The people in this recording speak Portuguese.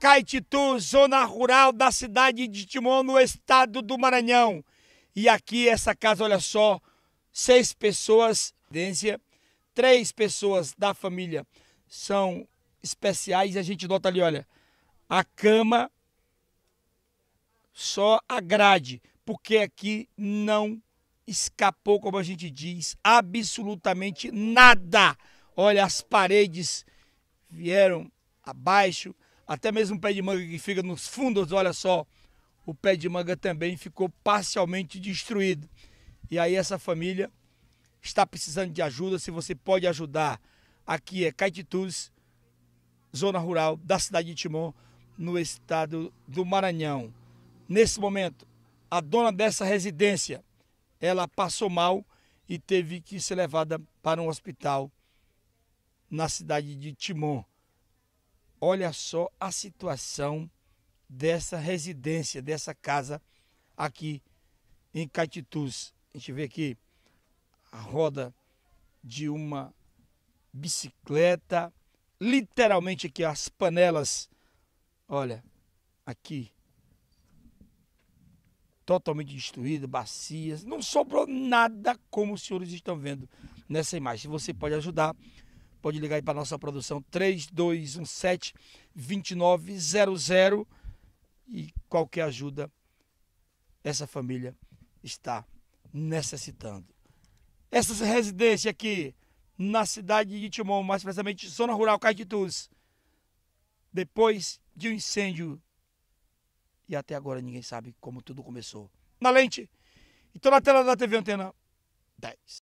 Caetitu, zona rural da cidade de Timon, no estado do Maranhão. E aqui essa casa, olha só, seis pessoas, três pessoas da família são especiais. A gente nota ali, olha, a cama só a grade, porque aqui não escapou, como a gente diz, absolutamente nada. Olha, as paredes vieram abaixo, até mesmo o pé de manga que fica nos fundos, olha só, o pé de manga também ficou parcialmente destruído. E aí essa família está precisando de ajuda, se você pode ajudar. Aqui é Caetituz, zona rural da cidade de Timon, no estado do Maranhão. Nesse momento, a dona dessa residência, ela passou mal e teve que ser levada para um hospital na cidade de Timon. Olha só a situação dessa residência, dessa casa aqui em Caetitus. A gente vê aqui a roda de uma bicicleta, literalmente aqui as panelas. Olha, aqui totalmente destruída, bacias, não sobrou nada como os senhores estão vendo nessa imagem. Você pode ajudar Pode ligar aí para nossa produção 3217 2900 e qualquer é ajuda essa família está necessitando. Essa residência aqui na cidade de Timon, mais precisamente zona rural Caetitus, depois de um incêndio e até agora ninguém sabe como tudo começou. Na lente, então na tela da TV Antena 10.